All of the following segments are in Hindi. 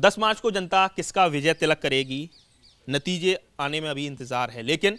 10 मार्च को जनता किसका विजय तिलक करेगी नतीजे आने में अभी इंतज़ार है लेकिन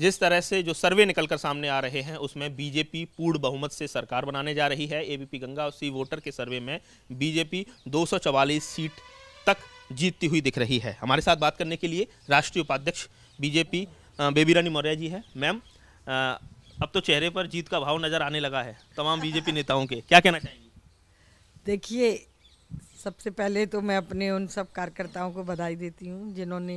जिस तरह से जो सर्वे निकलकर सामने आ रहे हैं उसमें बीजेपी पूर्ण बहुमत से सरकार बनाने जा रही है एबीपी गंगा और सी वोटर के सर्वे में बीजेपी 244 सीट तक जीतती हुई दिख रही है हमारे साथ बात करने के लिए राष्ट्रीय उपाध्यक्ष बीजेपी बेबी रानी मौर्य जी है मैम अब तो चेहरे पर जीत का भाव नज़र आने लगा है तमाम बीजेपी नेताओं के क्या कहना चाहेंगे देखिए सबसे पहले तो मैं अपने उन सब कार्यकर्ताओं को बधाई देती हूँ जिन्होंने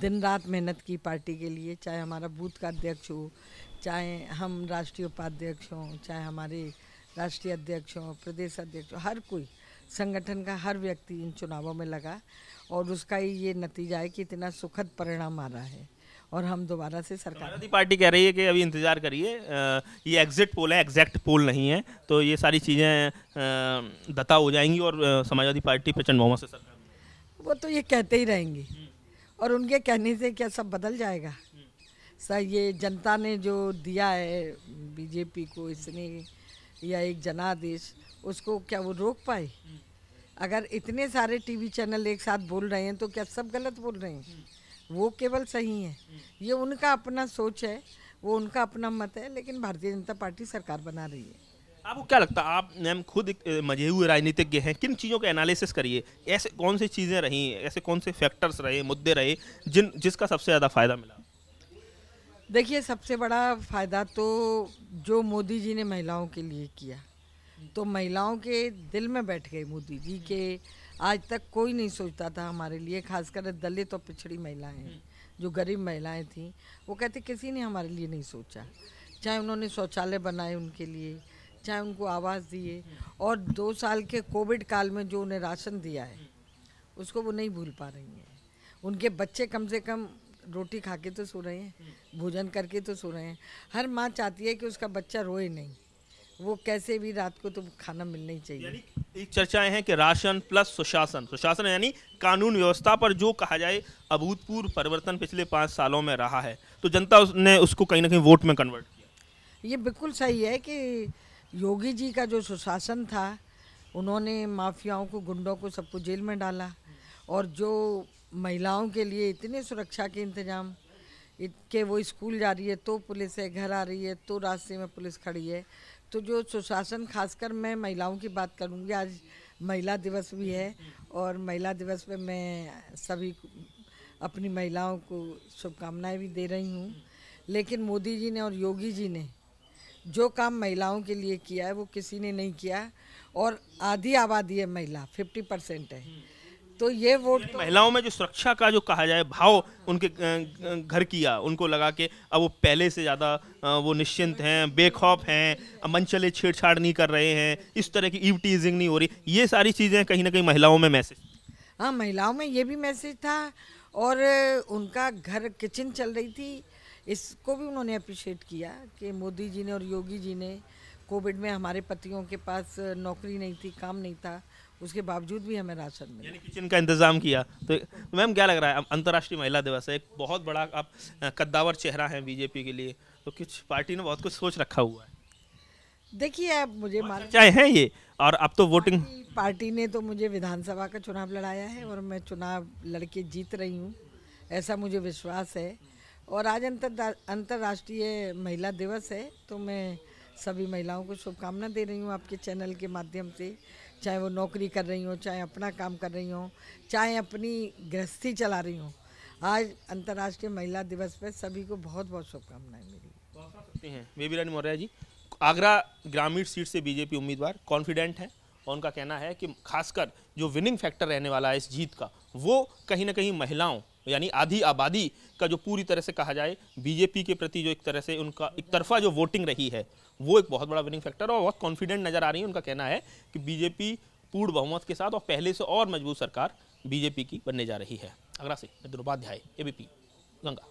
दिन रात मेहनत की पार्टी के लिए चाहे हमारा बूथ का अध्यक्ष हो चाहे हम राष्ट्रीय उपाध्यक्ष हों चाहे हमारे राष्ट्रीय अध्यक्ष हों प्रदेश अध्यक्ष हो हर कोई संगठन का हर व्यक्ति इन चुनावों में लगा और उसका ही ये नतीजा है कि इतना सुखद परिणाम आ रहा है और हम दोबारा से सरकार तो पार्टी कह रही है कि अभी इंतजार करिए ये एग्जिट पोल है एग्जैक्ट पोल नहीं है तो ये सारी चीज़ें दता हो जाएंगी और समाजवादी पार्टी प्रचंड मोहम्मद से सरकार वो तो ये कहते ही रहेंगे और उनके कहने से क्या सब बदल जाएगा सर ये जनता ने जो दिया है बीजेपी को इसने या एक जनादेश उसको क्या वो रोक पाए अगर इतने सारे टीवी चैनल एक साथ बोल रहे हैं तो क्या सब गलत बोल रहे हैं वो केवल सही है ये उनका अपना सोच है वो उनका अपना मत है लेकिन भारतीय जनता पार्टी सरकार बना रही है आपको क्या लगता है आप मैम खुद मजे हुए राजनीतिज्ञ हैं किन चीज़ों का एनालिसिस करिए ऐसे कौन सी चीज़ें रहीं ऐसे कौन से फैक्टर्स रहे मुद्दे रहे जिन जिसका सबसे ज़्यादा फ़ायदा मिला देखिए सबसे बड़ा फ़ायदा तो जो मोदी जी ने महिलाओं के लिए किया तो महिलाओं के दिल में बैठ गए मोदी जी के आज तक कोई नहीं सोचता था हमारे लिए खासकर दलित और पिछड़ी महिलाएं हम्म। जो गरीब महिलाएं थीं वो कहते किसी ने हमारे लिए नहीं सोचा चाहे उन्होंने शौचालय बनाए उनके लिए चाहे उनको आवाज़ दिए हम्म। और दो साल के कोविड काल में जो उन्हें राशन दिया है हम्म। उसको वो नहीं भूल पा रही हैं उनके बच्चे कम से कम रोटी खा के तो सो रहे हैं भोजन करके तो सो रहे हैं हर माँ चाहती है कि उसका बच्चा रोए नहीं वो कैसे भी रात को तो खाना मिलना ही चाहिए एक चर्चाएं हैं कि राशन प्लस सुशासन सुशासन यानी कानून व्यवस्था पर जो कहा जाए अभूतपूर्व परिवर्तन पिछले पाँच सालों में रहा है तो जनता ने उसको कहीं ना कहीं वोट में कन्वर्ट किया ये बिल्कुल सही है कि योगी जी का जो सुशासन था उन्होंने माफियाओं को गुंडों को सबको जेल में डाला और जो महिलाओं के लिए इतने सुरक्षा के इंतजाम के वो स्कूल जा रही है तो पुलिस है घर आ रही है तो रास्ते में पुलिस खड़ी है तो जो सुशासन खासकर मैं महिलाओं की बात करूँगी आज महिला दिवस भी है और महिला दिवस पे मैं सभी अपनी महिलाओं को शुभकामनाएं भी दे रही हूँ लेकिन मोदी जी ने और योगी जी ने जो काम महिलाओं के लिए किया है वो किसी ने नहीं किया और आधी आबादी है महिला फिफ्टी परसेंट है तो ये वोट तो महिलाओं में जो सुरक्षा का जो कहा जाए भाव उनके घर किया उनको लगा के अब वो पहले से ज़्यादा वो निश्चिंत हैं बेखौफ हैं मनचले छेड़छाड़ नहीं कर रहे हैं इस तरह की ईव टीजिंग नहीं हो रही ये सारी चीज़ें कहीं ना कहीं महिलाओं में मैसेज हाँ महिलाओं में ये भी मैसेज था और उनका घर किचन चल रही थी इसको भी उन्होंने अप्रिशिएट किया कि मोदी जी ने और योगी जी ने कोविड में हमारे पतियों के पास नौकरी नहीं थी काम नहीं था उसके बावजूद भी हमें राशन मिला यानी किचन का इंतजाम किया तो, तो मैम क्या लग रहा है अंतर्राष्ट्रीय महिला दिवस है एक बहुत बड़ा आप कद्दावर चेहरा है बीजेपी के लिए तो कुछ पार्टी ने बहुत कुछ सोच रखा हुआ है देखिए अब मुझे मान चाहे हैं ये और अब तो वोटिंग पार्टी, पार्टी ने तो मुझे विधानसभा का चुनाव लड़ाया है और मैं चुनाव लड़के जीत रही हूँ ऐसा मुझे विश्वास है और आज अंतर अंतर्राष्ट्रीय महिला दिवस है तो मैं सभी महिलाओं को शुभकामना दे रही हूँ आपके चैनल के माध्यम से चाहे वो नौकरी कर रही हो चाहे अपना काम कर रही हो चाहे अपनी गृहस्थी चला रही हो आज अंतर्राष्ट्रीय महिला दिवस पर सभी को बहुत बहुत शुभकामनाएं मिली हैं बेबी रानी मौर्य जी आगरा ग्रामीण सीट से बीजेपी उम्मीदवार कॉन्फिडेंट हैं और उनका कहना है कि खासकर जो विनिंग फैक्टर रहने वाला है इस जीत का वो कहीं ना कहीं महिलाओं यानी आधी आबादी का जो पूरी तरह से कहा जाए बीजेपी के प्रति जो एक तरह से उनका एक तरफा जो वोटिंग रही है वो एक बहुत बड़ा विनिंग फैक्टर और बहुत कॉन्फिडेंट नज़र आ रही है उनका कहना है कि बीजेपी पूर्ण बहुमत के साथ और पहले से और मजबूत सरकार बीजेपी की बनने जा रही है आगरा से द्रोपाध्याय एबीपी गंगा